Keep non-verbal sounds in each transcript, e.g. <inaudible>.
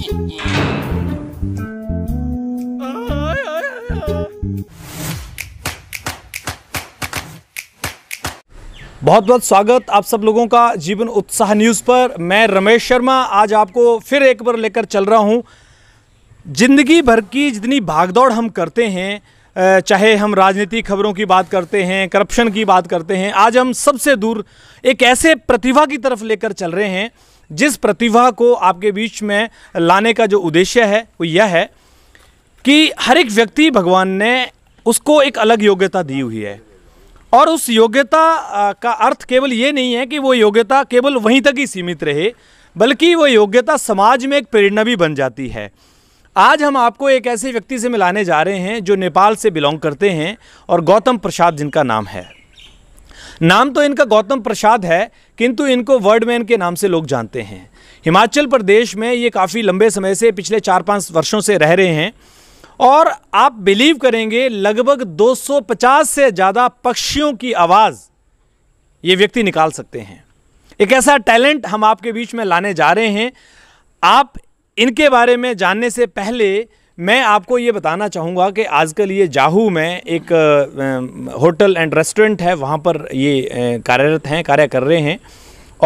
बहुत बहुत स्वागत आप सब लोगों का जीवन उत्साह न्यूज़ पर मैं रमेश शर्मा आज आपको फिर एक बार लेकर चल रहा हूँ ज़िंदगी भर की जितनी भागदौड़ हम करते हैं चाहे हम राजनीतिक खबरों की बात करते हैं करप्शन की बात करते हैं आज हम सबसे दूर एक ऐसे प्रतिभा की तरफ लेकर चल रहे हैं जिस प्रतिभा को आपके बीच में लाने का जो उद्देश्य है वो यह है कि हर एक व्यक्ति भगवान ने उसको एक अलग योग्यता दी हुई है और उस योग्यता का अर्थ केवल ये नहीं है कि वो योग्यता केवल वहीं तक ही सीमित रहे बल्कि वो योग्यता समाज में एक प्रेरणा भी बन जाती है आज हम आपको एक ऐसे व्यक्ति से मिलाने जा रहे हैं जो नेपाल से बिलोंग करते हैं और गौतम प्रसाद जिनका नाम है नाम तो इनका गौतम प्रसाद है किंतु इनको वर्डमैन के नाम से लोग जानते हैं हिमाचल प्रदेश में ये काफ़ी लंबे समय से पिछले चार पाँच वर्षों से रह रहे हैं और आप बिलीव करेंगे लगभग 250 से ज़्यादा पक्षियों की आवाज़ ये व्यक्ति निकाल सकते हैं एक ऐसा टैलेंट हम आपके बीच में लाने जा रहे हैं आप इनके बारे में जानने से पहले मैं आपको ये बताना चाहूँगा कि आजकल ये जाहू में एक होटल एंड रेस्टोरेंट है वहाँ पर ये कार्यरत हैं कार्य कर रहे हैं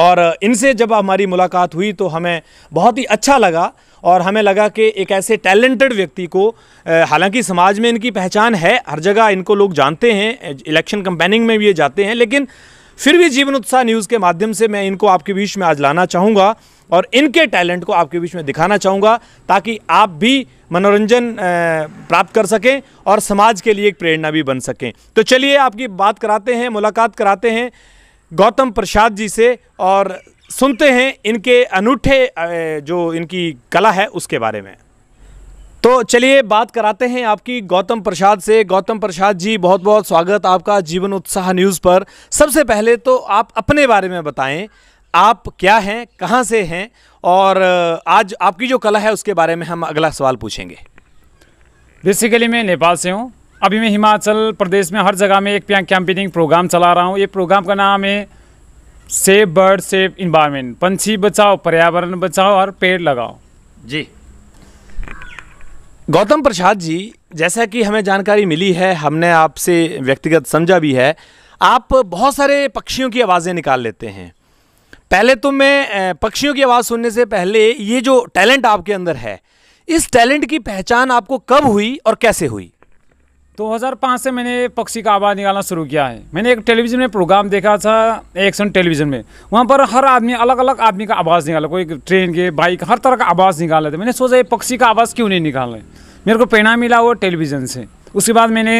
और इनसे जब हमारी मुलाकात हुई तो हमें बहुत ही अच्छा लगा और हमें लगा कि एक ऐसे टैलेंटेड व्यक्ति को हालांकि समाज में इनकी पहचान है हर जगह इनको लोग जानते हैं इलेक्शन कंपेनिंग में भी ये जाते हैं लेकिन फिर भी जीवन उत्साह न्यूज़ के माध्यम से मैं इनको आपके बीच में आज लाना चाहूँगा और इनके टैलेंट को आपके बीच में दिखाना चाहूँगा ताकि आप भी मनोरंजन प्राप्त कर सकें और समाज के लिए एक प्रेरणा भी बन सकें तो चलिए आपकी बात कराते हैं मुलाकात कराते हैं गौतम प्रसाद जी से और सुनते हैं इनके अनूठे जो इनकी कला है उसके बारे में तो चलिए बात कराते हैं आपकी गौतम प्रसाद से गौतम प्रसाद जी बहुत बहुत स्वागत आपका जीवन उत्साह न्यूज़ पर सबसे पहले तो आप अपने बारे में बताएं आप क्या हैं कहाँ से हैं और आज आपकी जो कला है उसके बारे में हम अगला सवाल पूछेंगे बेसिकली मैं नेपाल से हूँ अभी मैं हिमाचल प्रदेश में हर जगह में एक कैंपेनिंग प्रोग्राम चला रहा हूँ ये प्रोग्राम का नाम है सेव बर्ड सेव इन्वायरमेंट पंछी बचाओ पर्यावरण बचाओ और पेड़ लगाओ जी गौतम प्रसाद जी जैसा कि हमें जानकारी मिली है हमने आपसे व्यक्तिगत समझा भी है आप बहुत सारे पक्षियों की आवाज़ें निकाल लेते हैं पहले तो मैं पक्षियों की आवाज़ सुनने से पहले ये जो टैलेंट आपके अंदर है इस टैलेंट की पहचान आपको कब हुई और कैसे हुई 2005 से मैंने पक्षी का आवाज़ निकालना शुरू किया है मैंने एक टेलीविज़न में प्रोग्राम देखा था एक्शन टेलीविज़न में वहाँ पर हर आदमी अलग अलग आदमी का आवाज़ निकाला कोई ट्रेन के बाइक हर तरह का आवाज़ निकाल था मैंने सोचा ये पक्षी का आवाज़ क्यों नहीं निकाल रहे मेरे को प्रेरणा मिला वो टेलीविज़न से उसके बाद मैंने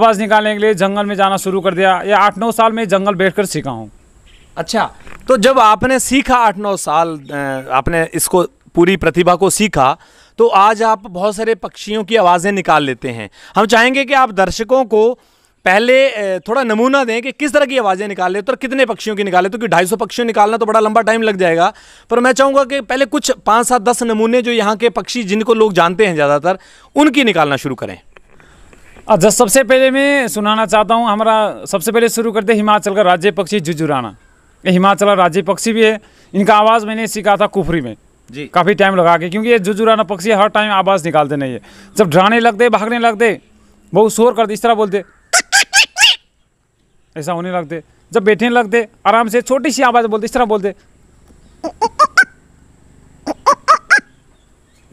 आवाज़ निकालने के लिए जंगल में जाना शुरू कर दिया या आठ नौ साल में जंगल बैठ कर सीखा हूँ अच्छा तो जब आपने सीखा आठ नौ साल आपने इसको पूरी प्रतिभा को सीखा तो आज आप बहुत सारे पक्षियों की आवाज़ें निकाल लेते हैं हम चाहेंगे कि आप दर्शकों को पहले थोड़ा नमूना दें कि किस तरह की आवाज़ें निकाल तो और कितने पक्षियों की निकाल तो क्योंकि ढाई सौ पक्षियों निकालना तो बड़ा लंबा टाइम लग जाएगा पर मैं चाहूँगा कि पहले कुछ पाँच सात दस नमूने जो यहाँ के पक्षी जिनको लोग जानते हैं ज़्यादातर उनकी निकालना शुरू करें अच्छा सबसे पहले मैं सुनाना चाहता हूँ हमारा सबसे पहले शुरू करते हिमाचल का राज्य पक्षी जुजुराना हिमाचल राज्य पक्षी भी है इनका आवाज़ मैंने सीखा था कुफरी में जी काफ़ी टाइम लगा के क्योंकि ये जुजुराना पक्षी हर टाइम आवाज़ निकालते नहीं है जब डराने लगते भागने लगते बहुत शोर करते इस तरह बोलते ऐसा होने लगते जब बैठने लगते आराम से छोटी सी आवाज़ बोलते इस तरह बोलते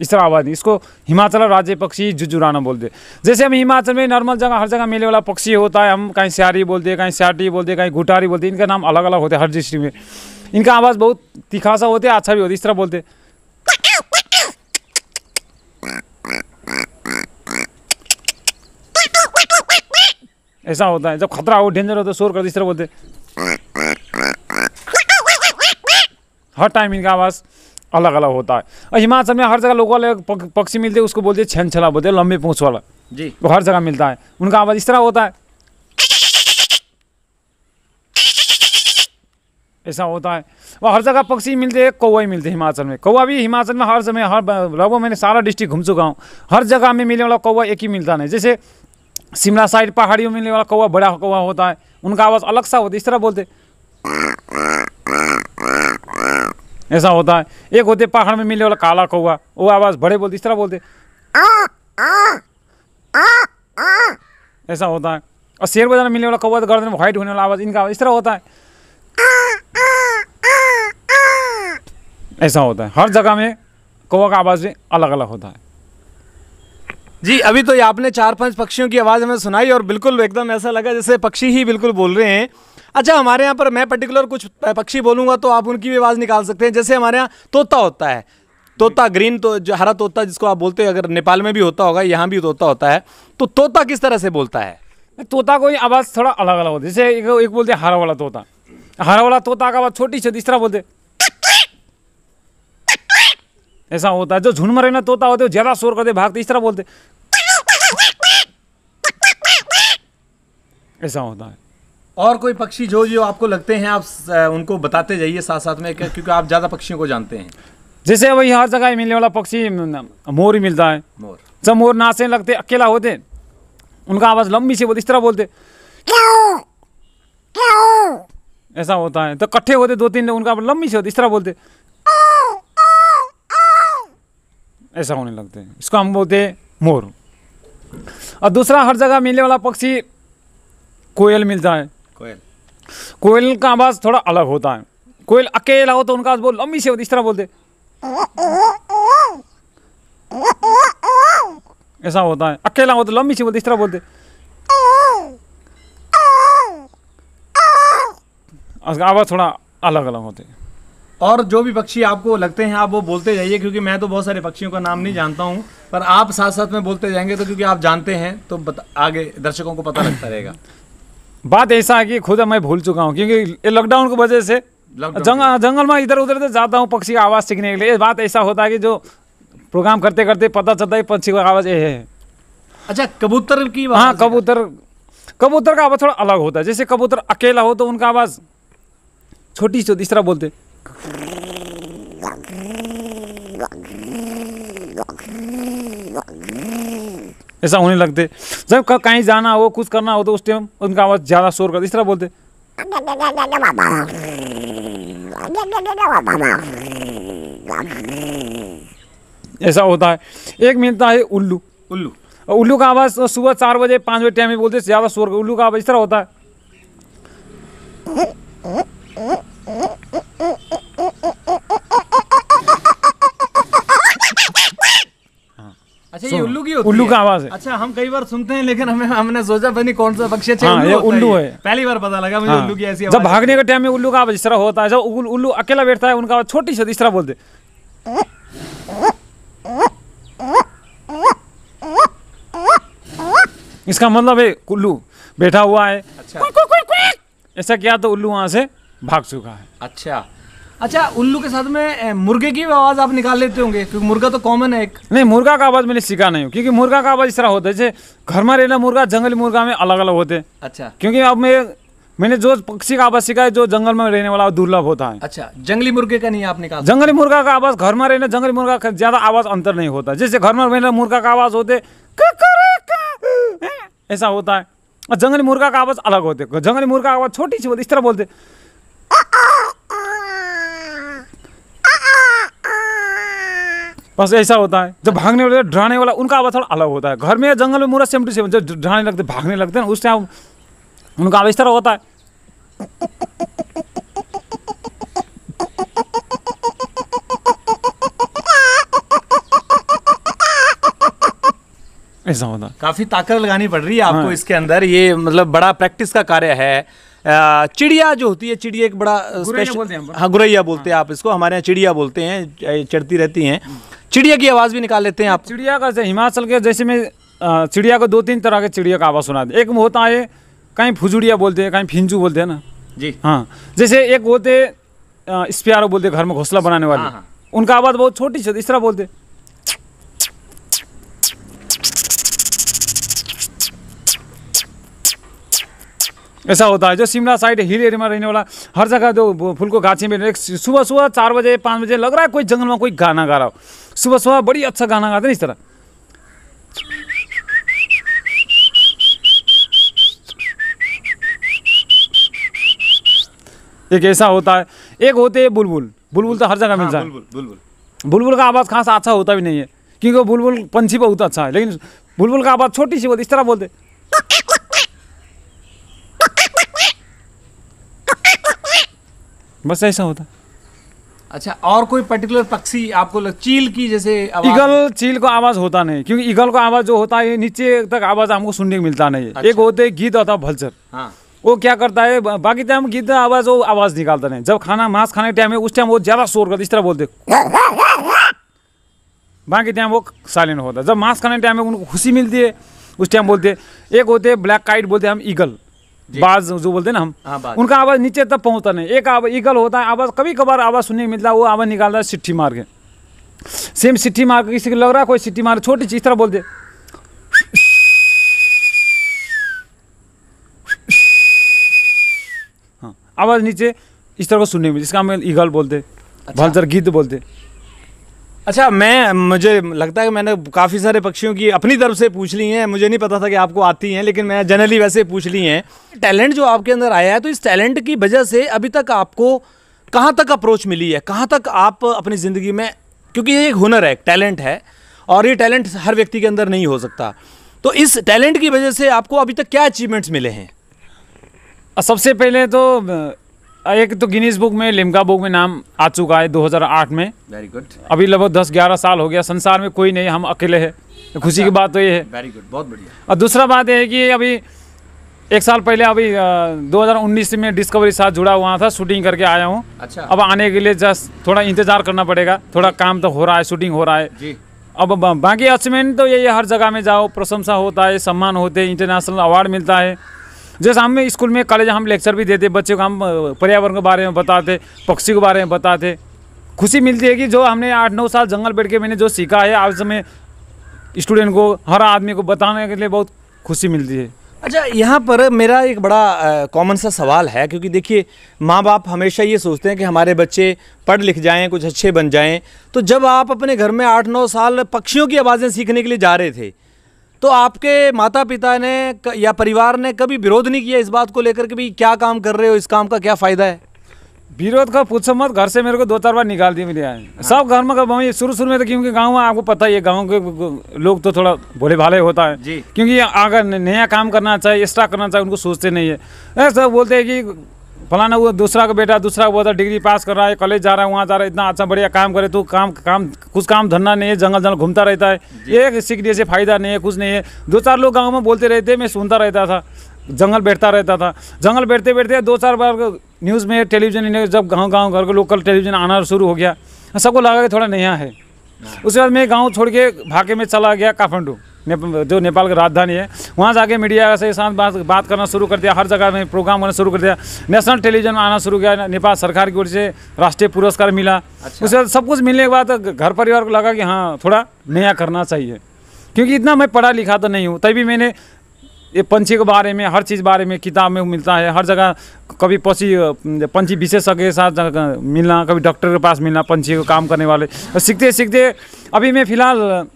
इस तरह आवाज़ नहीं इसको हिमाचल राज्य पक्षी जुजुराना बोलते जैसे हम हिमाचल में नॉर्मल जगह हर जगह मेले वाला पक्षी होता है हम कहीं स्यारी बोलते हैं कहीं स्याटी बोलते हैं कहीं घुटारी बोलते हैं इनका नाम अलग अलग होते हैं हर डिस्ट्रिक्ट में इनका आवाज़ बहुत तीखा सा होता है अच्छा भी होता है इस तरह बोलते ऐसा होता है जब खतरा हो डेंजर होता है शोर करते इस तरह बोलते हर टाइम इनका आवाज़ अलग अलग होता है और हिमाचल में हर जगह लोकल पक्षी मिलते हैं उसको बोलते हैं छेन छला बोलते हैं लंबे पूछ वाला जी वो हर जगह मिलता है उनका आवाज़ इस तरह होता है ऐसा होता है वो हर जगह पक्षी मिलते हैं कौआ ही मिलते हैं हिमाचल में कौआ भी हिमाचल में हर समय हर लगभग मैंने सारा डिस्ट्रिक्ट घूम चुका हूँ हर जगह में मिलने वाला कौआ एक ही मिलता नहीं जैसे शिमला साइड पहाड़ियों में मिलने वाला कौआ बड़ा कौवा होता है उनका आवाज़ अलग सा होता है इस तरह बोलते ऐसा होता है एक होते पहाड़ में मिलने वाला काला कौआ वो आवाज़ बड़े बोलते इस तरह बोलते ऐसा होता है और शेर बाजार में मिलने वाला कौआ तो गर्दन में व्हाइट होने वाला आवाज़ इनका आवाज़ इस तरह होता है ऐसा होता है हर जगह में कौवा का आवाज़ भी अलग अलग होता है जी अभी तो ये आपने चार पांच पक्षियों की आवाज़ हमें सुनाई और बिल्कुल एकदम ऐसा लगा जैसे पक्षी ही बिल्कुल बोल रहे हैं अच्छा हमारे यहाँ पर मैं पर्टिकुलर कुछ पक्षी बोलूँगा तो आप उनकी भी आवाज़ निकाल सकते हैं जैसे हमारे यहाँ तोता होता है तोता ग्रीन तो जो हरा तोता जिसको आप बोलते हो अगर नेपाल में भी होता होगा यहाँ भी तोता होता है तो तोता किस तरह से बोलता है तोता को आवाज़ थोड़ा अलग अलग होती है जैसे एक, बोलते हैं हरा वाला तोता हरा वाला तोता का आवाज़ छोटी छोटी इस तरह बोलते ऐसा होता है जो झुंड में ना तोता होते ज़्यादा शोर करते भागते इस तरह बोलते ऐसा होता है और कोई पक्षी जो जो आपको लगते हैं आप उनको बताते जाइए साथ साथ में क्योंकि आप ज़्यादा पक्षियों को जानते हैं जैसे वही हर जगह मिलने वाला पक्षी मोर ही मिलता है मोर जब मोर नाचने लगते अकेला होते उनका आवाज़ लंबी से बोलते इस तरह बोलते ऐसा होता है तो कट्ठे होते दो तीन लोग उनका लंबी से होते इस तरह बोलते ऐसा होने लगते हैं इसको हम बोलते हैं मोर और दूसरा हर जगह मिलने वाला पक्षी कोयल मिलता है कोयल कोयल का आवाज़ थोड़ा अलग होता है कोयल अकेला हो तो उनका वो लंबी से इस तरह बोलते ऐसा होता है अकेला हो तो लंबी से बोलते इस तरह बोलते आवाज़ थोड़ा अलग अलग होते और जो भी पक्षी आपको लगते हैं आप वो बोलते जाइए क्योंकि मैं तो बहुत सारे पक्षियों का नाम नहीं जानता हूँ पर आप साथ साथ में बोलते जाएंगे तो क्योंकि आप जानते हैं तो आगे दर्शकों को पता लगता रहेगा बात ऐसा है कि खुद मैं भूल चुका हूँ क्योंकि लॉकडाउन की वजह से जंग, जंगल में इधर उधर से जाता हूँ पक्षी का आवाज़ सीखने के लिए बात ऐसा होता है कि जो प्रोग्राम करते करते पता चलता है पक्षी का आवाज़ ये है अच्छा कबूतर की हाँ कबूतर कबूतर का आवाज़ थोड़ा अलग होता है जैसे कबूतर अकेला हो तो उनका आवाज़ छोटी छोटी इस तरह बोलते ऐसा होने लगते जब कहीं जाना हो कुछ करना हो तो उस टाइम उनका आवाज़ ज़्यादा शोर करते इस तरह बोलते ऐसा होता है एक मिलता है उल्लू उल्लू उल्लू का आवाज़ तो सुबह चार बजे पांच बजे टाइम में बोलते ज़्यादा शोर उल्लू का आवाज़ इस तरह होता है होती उल्लू का आवाज है अच्छा हम कई बार सुनते हैं लेकिन हमें हमने सोचा बनी कौन सा पक्षी अच्छा हाँ, उल्लू, उल्लू है पहली बार पता लगा मुझे हाँ, उल्लू की ऐसी जब भागने का टाइम में उल्लू का आवाज इस तरह होता है जब उल्लू अकेला बैठता है उनका आवाज छोटी सी इस तरह बोलते इसका मतलब है उल्लू बैठा हुआ है अच्छा ऐसा किया तो उल्लू वहां से भाग चुका है अच्छा अच्छा उल्लू के साथ में मुर्गे की आवाज आप निकाल लेते होंगे क्योंकि मुर्गा तो कॉमन है एक नहीं मुर्गा का आवाज मैंने सीखा नहीं हूँ क्योंकि मुर्गा का आवाज इस तरह होता है जैसे घर में रहना मुर्गा जंगली मुर्गा में अलग अलग होते हैं अच्छा क्योंकि अब मैं मैंने जो पक्षी का आवाज सीखा है जो जंगल में रहने वाला दुर्लभ होता है अच्छा जंगली मुर्गे का नहीं आप निकाल जंगली मुर्गा का आवाज घर में रहना जंगली मुर्गा का ज्यादा आवाज अंतर नहीं होता जैसे घर में रहना मुर्गा का आवाज होते ऐसा होता है और जंगली मुर्गा का आवाज अलग होते जंगली मुर्गा का आवाज छोटी सी होती इस तरह बोलते बस ऐसा होता है जब भागने वाले डराने वाला उनका आवाज थोड़ा अलग होता है घर में जंगल में मुरा सेवेंटी सेवन जब डराने लगते भागने लगते हैं उस टाइम उनका आवाज तरह होता है ऐसा होता काफी ताकत लगानी पड़ रही है आपको हाँ। इसके अंदर ये मतलब बड़ा प्रैक्टिस का कार्य है चिड़िया जो होती है चिड़िया एक बड़ा स्पेशल हाँ गुरैया बोलते हैं हाँ। आप इसको हमारे यहाँ चिड़िया बोलते हैं चढ़ती रहती हैं हम्म। चिड़िया की आवाज़ भी निकाल लेते हैं आप चिड़िया का हिमाचल के जैसे मैं चिड़िया को दो तीन तरह के चिड़िया का आवाज़ सुना एक होता है कहीं फुजुड़िया बोलते हैं कहीं फिंजू बोलते हैं ना जी हाँ जैसे एक होते स्पियारो बोलते घर में घोसला बनाने वाले हाँ, हाँ। उनका आवाज़ बहुत छोटी छोटी इस तरह बोलते ऐसा होता है जो शिमला साइड हिल एरिया में रहने वाला हर जगह जो फूल को गाछी में सुबह सुबह चार बजे पाँच बजे लग रहा है कोई जंगल में कोई गाना गा रहा हो सुबह सुबह बड़ी अच्छा गाना गाते इस तरह एक ऐसा होता है एक होते है बुलबुल बुलबुल तो हर जगह मिलता है हाँ, बुलबुल बुलबुल का आवाज़ खास अच्छा होता भी नहीं है क्योंकि बुलबुल पंछी बहुत अच्छा है लेकिन बुलबुल का आवाज़ छोटी सी बहुत इस तरह बोलते बस ऐसा होता अच्छा और कोई पर्टिकुलर पक्षी आपको लग, चील की जैसे ईगल चील को आवाज़ होता नहीं क्योंकि ईगल को आवाज़ जो होता है नीचे तक आवाज़ हमको सुनने को मिलता नहीं अच्छा। एक होते गीत होता भलचर हाँ वो क्या करता है बाकी टाइम गीत आवाज़ वो आवाज़ निकालता नहीं जब खाना मांस खाने के टाइम है उस टाइम वो ज़्यादा शोर करता इस तरह बोलते बाकी टाइम वो साइलेंट होता जब मांस खाने के टाइम है उनको खुशी मिलती है उस टाइम बोलते एक होते ब्लैक काइट बोलते हम ईगल बाज जो बोलते ना हम हाँ उनका आवाज नीचे तक पहुंचता नहीं एक आवाज ईगल होता है आवाज कभी कभार आवाज सुनने मिलता है वो आवाज निकालता है सिट्ठी मार के सेम सिट्ठी मार के किसी को लग रहा है कोई सिट्ठी मार छोटी चीज इस तरह बोलते हाँ आवाज नीचे इस तरह को सुनने मिलती इसका हम ईगल बोलते अच्छा। भलजर गीत बोलते अच्छा मैं मुझे लगता है कि मैंने काफ़ी सारे पक्षियों की अपनी तरफ से पूछ ली हैं मुझे नहीं पता था कि आपको आती हैं लेकिन मैं जनरली वैसे पूछ ली हैं टैलेंट जो आपके अंदर आया है तो इस टैलेंट की वजह से अभी तक आपको कहाँ तक अप्रोच मिली है कहाँ तक आप अपनी ज़िंदगी में क्योंकि ये एक हुनर है एक टैलेंट है और ये टैलेंट हर व्यक्ति के अंदर नहीं हो सकता तो इस टैलेंट की वजह से आपको अभी तक क्या अचीवमेंट्स मिले हैं सबसे पहले तो एक तो गिनीज बुक में लिमका बुक में नाम आ चुका है 2008 में वेरी गुड अभी लगभग दस ग्यारह साल हो गया संसार में कोई नहीं हम अकेले हैं खुशी की अच्छा। बात तो ये है वेरी गुड बहुत बढ़िया और दूसरा बात यह है कि अभी एक साल पहले अभी दो हज़ार उन्नीस में डिस्कवरी साथ जुड़ा हुआ था शूटिंग करके आया हूँ अच्छा अब आने के लिए जस्ट थोड़ा इंतजार करना पड़ेगा थोड़ा काम तो हो रहा है शूटिंग हो रहा है जी अब बाकी अचीवमेंट तो यही हर जगह में जाओ प्रशंसा होता है सम्मान होते हैं इंटरनेशनल अवार्ड मिलता है जैसे हम स्कूल में कॉलेज हम लेक्चर भी देते बच्चे को हम पर्यावरण के बारे में बताते पक्षी के बारे में बताते खुशी मिलती है कि जो हमने आठ नौ साल जंगल बैठ के मैंने जो सीखा है आज समय स्टूडेंट को हर आदमी को बताने के लिए बहुत खुशी मिलती है अच्छा यहाँ पर मेरा एक बड़ा कॉमन सा सवाल है क्योंकि देखिए माँ बाप हमेशा ये सोचते हैं कि हमारे बच्चे पढ़ लिख जाएं कुछ अच्छे बन जाएं तो जब आप अपने घर में आठ नौ साल पक्षियों की आवाज़ें सीखने के लिए जा रहे थे तो आपके माता पिता ने या परिवार ने कभी विरोध नहीं किया इस बात को लेकर कि क्या काम कर रहे हो इस काम का क्या फ़ायदा है विरोध का पूछो मत घर से मेरे को दो चार बार निकाल दिए मिले आए हाँ। सब घर में मम्मी शुरू शुरू में तो क्योंकि गांव में आपको पता ही है गांव के लोग तो थोड़ा भोले भाले होता है जी क्योंकि अगर नया काम करना चाहिए एक्स्ट्रा करना चाहिए उनको सोचते नहीं है सब बोलते हैं कि फलाना वो दूसरा का बेटा दूसरा हुआ डिग्री पास कर रहा है कॉलेज जा रहा है वहाँ जा रहा है इतना अच्छा बढ़िया काम करे तो काम काम कुछ काम धंधा नहीं है जंगल जंगल घूमता रहता है एक सीखने से फ़ायदा नहीं है कुछ नहीं है दो चार लोग गाँव में बोलते रहते मैं सुनता रहता था जंगल बैठता रहता था जंगल बैठते बैठते दो चार बार न्यूज़ में टेलीविजन जब गाँव गाँव घर के लोकल टेलीविजन आना शुरू हो गया सबको लगा कि थोड़ा नया है हाँ। उसके बाद मैं गाँव छोड़ के भाग्य में चला गया काठमांडू जो नेपाल की राजधानी है वहाँ जाके मीडिया से साथ बात बात करना शुरू कर दिया हर जगह में प्रोग्राम होना शुरू कर दिया नेशनल टेलीविजन में आना शुरू किया नेपाल सरकार की ओर से राष्ट्रीय पुरस्कार मिला अच्छा। उसके बाद सब कुछ मिलने के बाद घर परिवार को लगा कि हाँ थोड़ा नया करना चाहिए क्योंकि इतना मैं पढ़ा लिखा तो नहीं हूँ तभी मैंने ये पंछी के बारे में हर चीज़ बारे में किताब में मिलता है हर जगह कभी पक्षी पंछी विशेषज्ञ के साथ मिलना कभी डॉक्टर के पास मिलना पंछी को काम करने वाले सीखते सीखते अभी मैं फ़िलहाल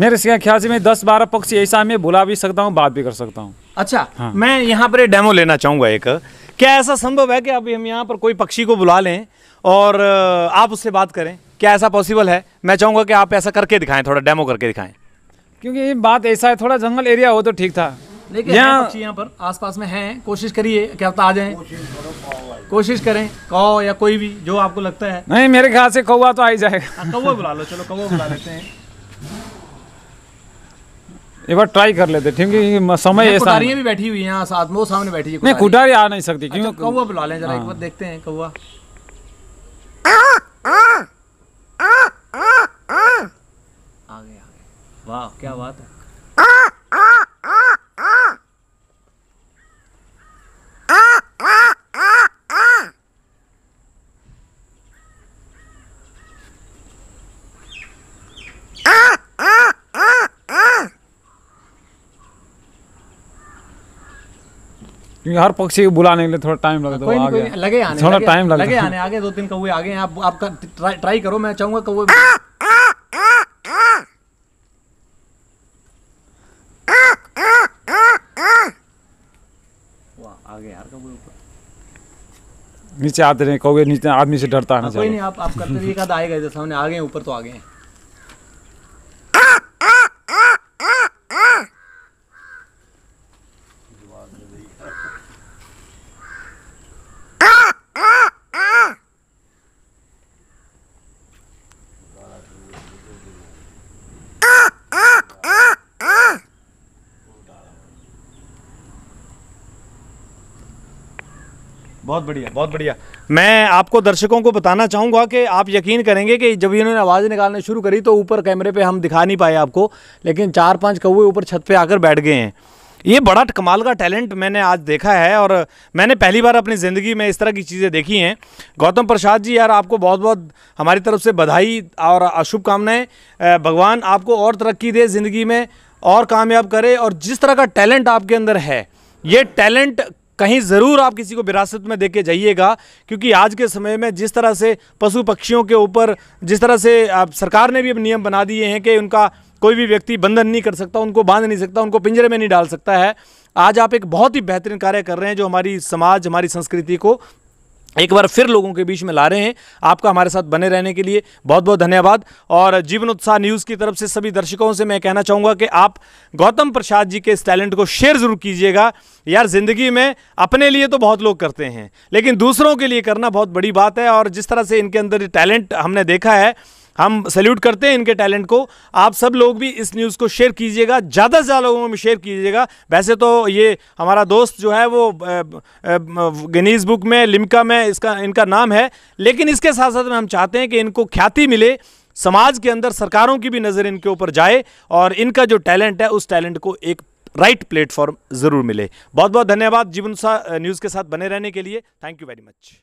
मेरे से ख्याल से मैं दस बारह पक्षी ऐसा में बुला भी सकता हूँ बात भी कर सकता हूँ अच्छा हाँ। मैं यहाँ पर डेमो लेना चाहूँगा एक क्या ऐसा संभव है कि अभी हम यहाँ पर कोई पक्षी को बुला लें और आप उससे बात करें क्या ऐसा पॉसिबल है मैं चाहूँगा कि आप ऐसा करके दिखाएं थोड़ा डेमो करके दिखाएं क्योंकि ये बात ऐसा है थोड़ा जंगल एरिया हो तो ठीक था लेकिन यहाँ यहाँ पर आसपास में हैं कोशिश करिए क्या आप आ जाए कोशिश करें कौ या कोई भी जो आपको लगता है नहीं मेरे ख्याल से कौआ तो आ ही जाएगा हाँ, कौवा बुला लो चलो कौआ बुला लेते हैं <laughs> एक बार ट्राई कर लेते क्योंकि समय ऐसा भी बैठी हुई है हाँ, साथ में वो सामने बैठी है नहीं कुटारी आ नहीं सकती अच्छा, क्यों कौवा बुला लें जरा एक बार हाँ। देखते हैं कौवा आ गया वाह क्या बात है क्योंकि हर पक्षी को बुलाने के लिए थोड़ा टाइम लगता है आगे लगे आने थोड़ा टाइम लगे, लगे आने आगे दो तीन कौए आगे हैं आप आपका ट्राई ट्राई करो मैं चाहूंगा कौए नीचे आते रहे कौए नीचे आदमी से डरता है हाँ, कोई नहीं आप आप करते रहिए आएगा इधर सामने आ गए ऊपर तो आ गए हैं बहुत बढ़िया बहुत बढ़िया मैं आपको दर्शकों को बताना चाहूँगा कि आप यकीन करेंगे कि जब इन्होंने आवाज़ निकालने शुरू करी तो ऊपर कैमरे पे हम दिखा नहीं पाए आपको लेकिन चार पांच कौए ऊपर छत पे आकर बैठ गए हैं ये बड़ा कमाल का टैलेंट मैंने आज देखा है और मैंने पहली बार अपनी ज़िंदगी में इस तरह की चीज़ें देखी हैं गौतम प्रसाद जी यार आपको बहुत बहुत हमारी तरफ से बधाई और शुभकामनाएँ भगवान आपको और तरक्की दे ज़िंदगी में और कामयाब करे और जिस तरह का टैलेंट आपके अंदर है ये टैलेंट कहीं ज़रूर आप किसी को विरासत में दे के जाइएगा क्योंकि आज के समय में जिस तरह से पशु पक्षियों के ऊपर जिस तरह से आप सरकार ने भी अब नियम बना दिए हैं कि उनका कोई भी व्यक्ति बंधन नहीं कर सकता उनको बांध नहीं सकता उनको पिंजरे में नहीं डाल सकता है आज आप एक बहुत ही बेहतरीन कार्य कर रहे हैं जो हमारी समाज हमारी संस्कृति को एक बार फिर लोगों के बीच में ला रहे हैं आपका हमारे साथ बने रहने के लिए बहुत बहुत धन्यवाद और जीवन उत्साह न्यूज़ की तरफ से सभी दर्शकों से मैं कहना चाहूँगा कि आप गौतम प्रसाद जी के इस टैलेंट को शेयर ज़रूर कीजिएगा यार ज़िंदगी में अपने लिए तो बहुत लोग करते हैं लेकिन दूसरों के लिए करना बहुत बड़ी बात है और जिस तरह से इनके अंदर टैलेंट हमने देखा है हम सैल्यूट करते हैं इनके टैलेंट को आप सब लोग भी इस न्यूज़ को शेयर कीजिएगा ज़्यादा से ज़्यादा लोगों में शेयर कीजिएगा वैसे तो ये हमारा दोस्त जो है वो गनीज बुक में लिमका में इसका इनका नाम है लेकिन इसके साथ साथ में हम चाहते हैं कि इनको ख्याति मिले समाज के अंदर सरकारों की भी नज़र इनके ऊपर जाए और इनका जो टैलेंट है उस टैलेंट को एक राइट प्लेटफॉर्म ज़रूर मिले बहुत बहुत धन्यवाद जीवन न्यूज़ के साथ बने रहने के लिए थैंक यू वेरी मच